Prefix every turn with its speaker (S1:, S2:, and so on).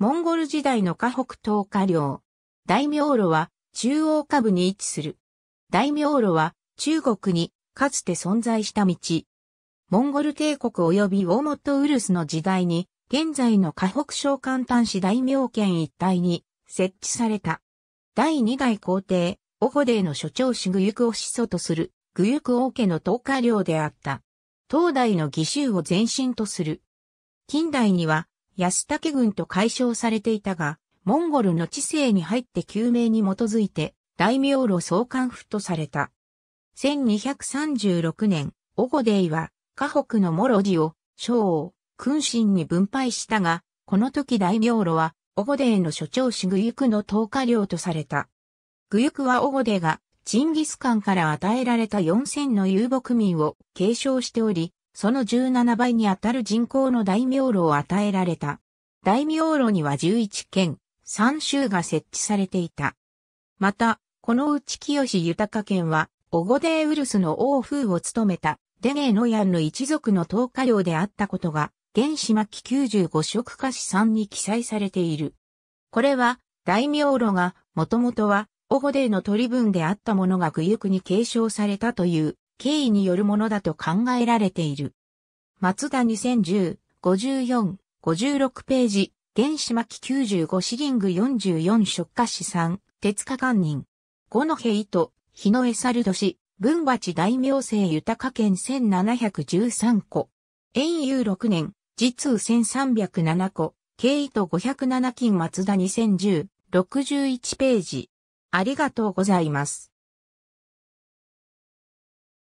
S1: モンゴル
S2: 時代の河北東下領。大名路は中央下部に位置する。大名路は中国にかつて存在した道。モンゴル帝国及びウォモットウルスの時代に、現在の河北省関端市大名県一帯に設置された。第二代皇帝、オホデーの所長氏グユクを始祖とする、グユク王家の東下領であった。東大の義州を前身とする。近代には、安武軍と解消されていたが、モンゴルの知性に入って救命に基づいて、大名路総監府とされた。1236年、オゴデイは、河北のモロディを、小王、君臣に分配したが、この時大名路は、オゴデイの所長氏グユクの投下領とされた。グユクはオゴデイが、チンギスカンから与えられた4000の遊牧民を継承しており、その17倍にあたる人口の大名路を与えられた。大名路には11県、3州が設置されていた。また、このうち清豊県は、オゴデーウルスの王風を務めた、デゲーノヤンの一族の東下領であったことが、原始末期95色歌詞3に記載されている。これは、大名路が、もともとは、オゴデーの取り分であったものが具クに継承されたという、経緯によるものだと考えられている。松田2010、54、56ページ、原子巻95シリング44食化資産、鉄化官人。五の平糸、日のエ猿ル年、文鉢大名生豊か県1713個。円遊6年、実1307個、経緯と507金松田2010、61ページ。ありがとうございます。